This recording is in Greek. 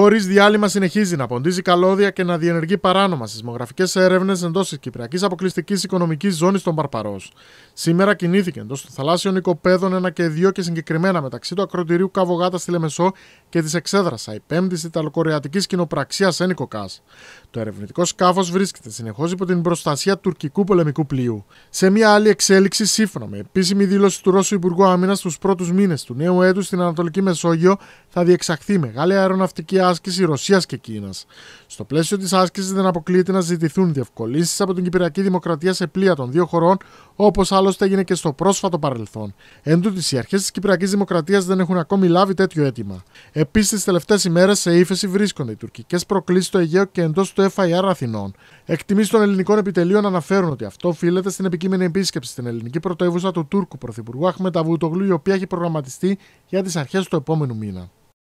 Χωρίς διάλειμμα συνεχίζει να ποντίζει καλώδια και να διενεργεί παράνομα σεισμογραφικέ έρευνες εντός της Κυπριακής Αποκλειστικής Οικονομικής Ζώνης των Παρπαρός. Σήμερα κινήθηκε εντός των θαλάσσιων οικοπαίδων ένα και δύο και συγκεκριμένα μεταξύ του ακροτηρίου Καβογάτα στη Λεμεσό και της Εξέδρασα, η πέμπτης Ιταλοκορεατικής κοινοπραξίας Ένικο Κάς. Το ερευνητικό σκάφος βρίσκεται συνεχώς υπό την προστασία τουρκικού πολεμικού πλοίου. Σε μια άλλη εξέλιξη, σύμφωνα με επίσημη δήλωση του Ρώσου Υπουργού Άμυνας, στου πρώτους μήνες του νέου έτους στην Ανατολική Μεσόγειο θα διεξαχθεί μεγάλη αεροναυτική άσκηση Ρωσίας και Κίνας. Στο πλαίσιο της άσκησης δεν αποκλείεται να ζητηθούν διευκολύνσεις από την Κυπριακή Δημοκρατία σε πλοία των δύο χωρών, όπως άλλωστε έγινε και στο πρόσφατο παρελθόν. Εν τούτης, οι αρχές της Κυπριακής Δημοκρατίας δεν έχουν ακόμη λάβει τέτοιο αίτημα. Επίσης, τις τελευταίες ημέρες σε ύφεση βρίσκονται οι τουρκικές προκλήσεις στο Αιγαίο και εντός του FIR Αθηνών. Εκτιμήσεις των ελληνικών επιτελείων αναφέρουν ότι αυτό οφείλεται στην επικείμενη επίσκεψη στην ελληνική πρωτεύουσα του Τούρκου Πρωθυπουργού Αχμεταβούτογλου, η οποία έχει προγραμματιστεί για τις αρχές του επόμενου μήνα.